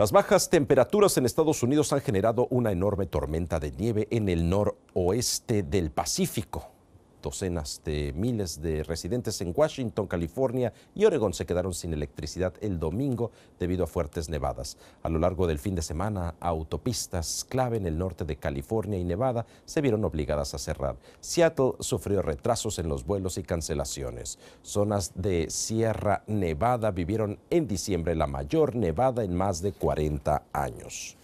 Las bajas temperaturas en Estados Unidos han generado una enorme tormenta de nieve en el noroeste del Pacífico. Docenas de miles de residentes en Washington, California y Oregón se quedaron sin electricidad el domingo debido a fuertes nevadas. A lo largo del fin de semana, autopistas clave en el norte de California y Nevada se vieron obligadas a cerrar. Seattle sufrió retrasos en los vuelos y cancelaciones. Zonas de Sierra Nevada vivieron en diciembre la mayor nevada en más de 40 años.